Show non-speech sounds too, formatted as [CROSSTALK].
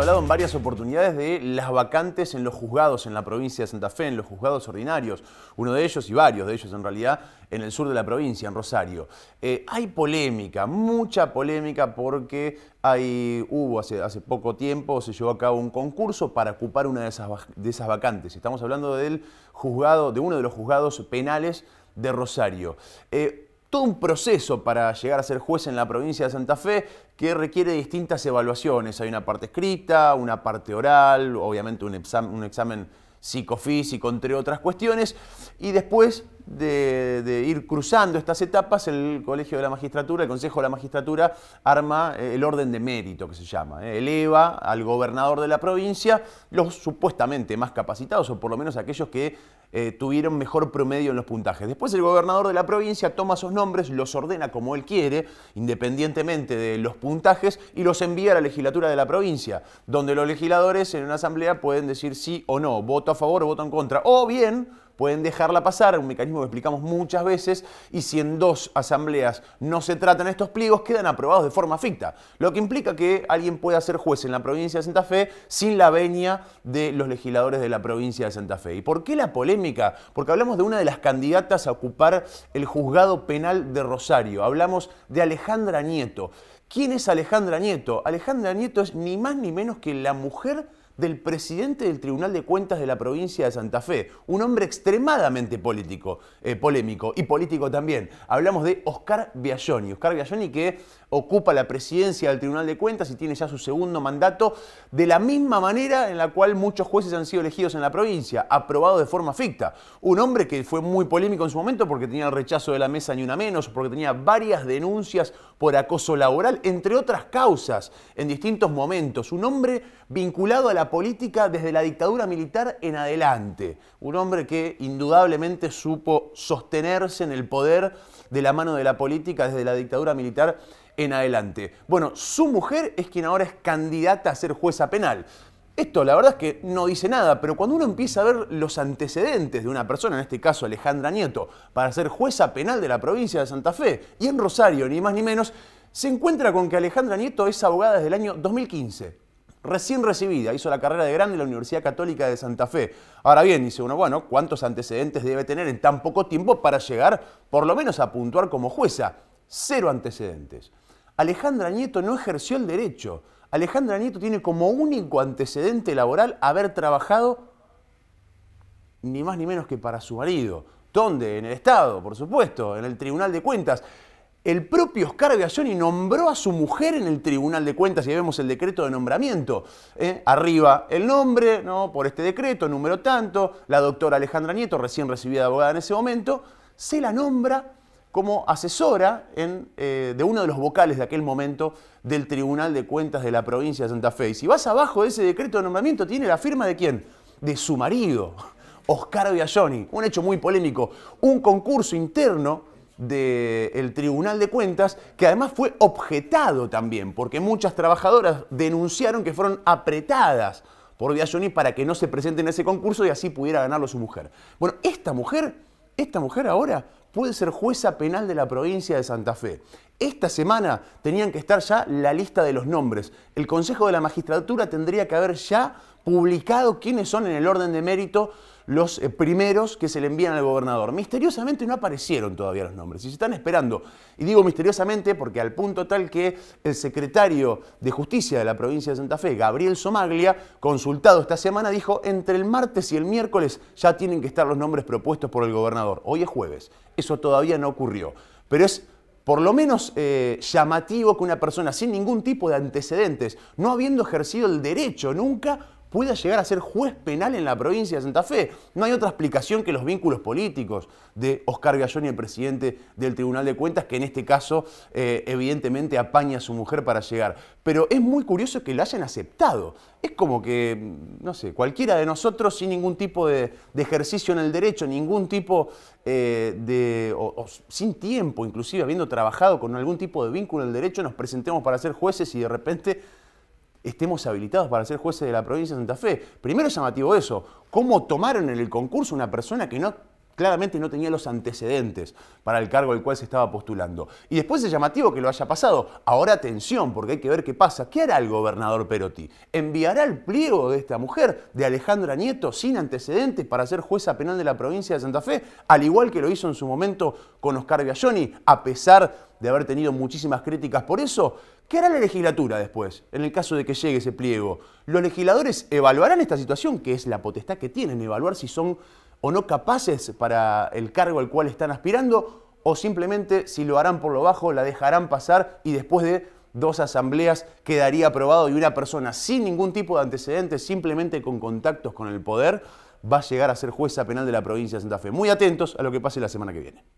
hablado en varias oportunidades de las vacantes en los juzgados en la provincia de Santa Fe, en los juzgados ordinarios, uno de ellos y varios de ellos en realidad en el sur de la provincia, en Rosario. Eh, hay polémica, mucha polémica porque hay, hubo hace, poco tiempo, se llevó a cabo un concurso para ocupar una de esas, de esas vacantes. Estamos hablando del juzgado, de uno de los juzgados penales de Rosario. Eh, todo un proceso para llegar a ser juez en la provincia de Santa Fe que requiere distintas evaluaciones. Hay una parte escrita, una parte oral, obviamente un examen, psicofísico, entre otras cuestiones. Y después de, ir cruzando estas etapas, el Colegio de la Magistratura, el Consejo de la Magistratura, arma eh, el orden de mérito que se llama. Eh. Eleva al gobernador de la provincia los supuestamente más capacitados, o por lo menos aquellos que eh, tuvieron mejor promedio en los puntajes. Después el gobernador de la provincia toma esos nombres, los ordena como él quiere, independientemente de los puntajes, y los envía a la legislatura de la provincia, donde los legisladores en una asamblea pueden decir sí o no, voto a favor o voto en contra. O bien pueden dejarla pasar, un mecanismo que explicamos muchas veces, y si en dos asambleas no se tratan estos pliegos, quedan aprobados de forma ficta, lo que implica que alguien pueda ser juez en la provincia de Santa Fe sin la venia de los legisladores de la provincia de Santa Fe. ¿Y por qué la polémica? Porque hablamos de una de las candidatas a ocupar el juzgado penal de Rosario, hablamos de Alejandra Nieto. ¿Quién es Alejandra Nieto? Alejandra Nieto es ni más ni menos que la mujer del presidente del Tribunal de Cuentas de la provincia de Santa Fe, un hombre extremadamente político, eh, polémico y político también. Hablamos de Oscar Biagioni. Oscar Biagioni que ocupa la presidencia del Tribunal de Cuentas y tiene ya su segundo mandato de la misma manera en la cual muchos jueces han sido elegidos en la provincia, aprobado de forma ficta. Un hombre que fue muy polémico en su momento porque tenía el rechazo de la mesa ni una menos, porque tenía varias denuncias por acoso laboral, entre otras causas, en distintos momentos. Un hombre vinculado a la política desde la dictadura militar en adelante. Un hombre que indudablemente supo sostenerse en el poder de la mano de la política desde la dictadura militar en adelante. Bueno, su mujer es quien ahora es candidata a ser jueza penal. Esto la verdad es que no dice nada, pero cuando uno empieza a ver los antecedentes de una persona, en este caso Alejandra Nieto, para ser jueza penal de la provincia de Santa Fe y en Rosario, ni más ni menos, se encuentra con que Alejandra Nieto es abogada desde el año 2015 recién recibida, hizo la carrera de grande en la Universidad Católica de Santa Fe. Ahora bien, dice uno, bueno, ¿cuántos antecedentes debe tener en tan poco tiempo para llegar por lo menos a puntuar como jueza? Cero antecedentes. Alejandra Nieto no ejerció el derecho. Alejandra Nieto tiene como único antecedente laboral haber trabajado ni más ni menos que para su marido. ¿Dónde? En el Estado, por supuesto, en el Tribunal de Cuentas el propio Oscar Biagioni nombró a su mujer en el Tribunal de Cuentas y vemos el decreto de nombramiento. ¿eh? Arriba el nombre, ¿no? Por este decreto, número tanto, la doctora Alejandra Nieto, recién recibida abogada en ese momento, se la nombra como asesora eh, de uno de los vocales de aquel momento del Tribunal de Cuentas de la provincia de Santa Fe. Y si vas abajo de ese decreto de nombramiento, tiene la firma de quién? De su marido, [LAUGHS] Oscar Biagioni. Un hecho muy polémico. Un concurso interno del Tribunal de Cuentas, que además fue objetado también, porque muchas trabajadoras denunciaron que fueron apretadas por y para que no se presenten ese concurso y así pudiera ganarlo su mujer. Bueno, esta mujer, esta mujer ahora puede ser jueza penal de la provincia de Santa Fe. Esta semana tenían que estar ya la lista de los nombres. El Consejo de la Magistratura tendría que haber ya publicado quiénes son en el orden de mérito los eh, primeros que se le envían al gobernador. Misteriosamente no aparecieron todavía los nombres y se están esperando. Y digo misteriosamente porque al punto tal que el secretario de Justicia de la provincia de Santa Fe, Gabriel Somaglia, consultado esta semana, dijo entre el martes y el miércoles ya tienen que estar los nombres propuestos por el gobernador. Hoy es jueves, eso todavía no ocurrió. Pero es por lo menos eh, llamativo que una persona sin ningún tipo de antecedentes, no habiendo ejercido el derecho nunca, pueda llegar a ser juez penal en la provincia de Santa Fe. No hay otra explicación que los vínculos políticos de Oscar Gallón el presidente del Tribunal de Cuentas, que en este caso eh, evidentemente apaña a su mujer para llegar. Pero es muy curioso que lo hayan aceptado. Es como que, mm, no sé, cualquiera de nosotros sin ningún tipo de, ejercicio en el derecho, ningún tipo eh, de, sin tiempo, inclusive habiendo trabajado con algún tipo de vínculo en el derecho, nos presentemos para ser jueces y de repente estemos habilitados para ser jueces de la provincia de Santa Fe. Primero es llamativo eso, cómo tomaron en el concurso una persona que no claramente no tenía los antecedentes para el cargo al cual se estaba postulando. Y después es llamativo que lo haya pasado. Ahora atención, porque hay que ver qué pasa. ¿Qué hará el gobernador Perotti? ¿Enviará el pliego de esta mujer, de Alejandra Nieto, sin antecedentes para ser jueza penal de la provincia de Santa Fe, al igual que lo hizo en su momento con Oscar Biagioni, a pesar de haber tenido muchísimas críticas por eso? ¿Qué hará la legislatura después, en el caso de que llegue ese pliego? ¿Los legisladores evaluarán esta situación, que es la potestad que tienen, evaluar si son o no capaces para el cargo al cual están aspirando? ¿O simplemente si lo harán por lo bajo, la dejarán pasar y después de dos asambleas quedaría aprobado y una persona sin ningún tipo de antecedentes, simplemente con contactos con el poder, va a llegar a ser jueza penal de la provincia de Santa Fe? Muy atentos a lo que pase la semana que viene.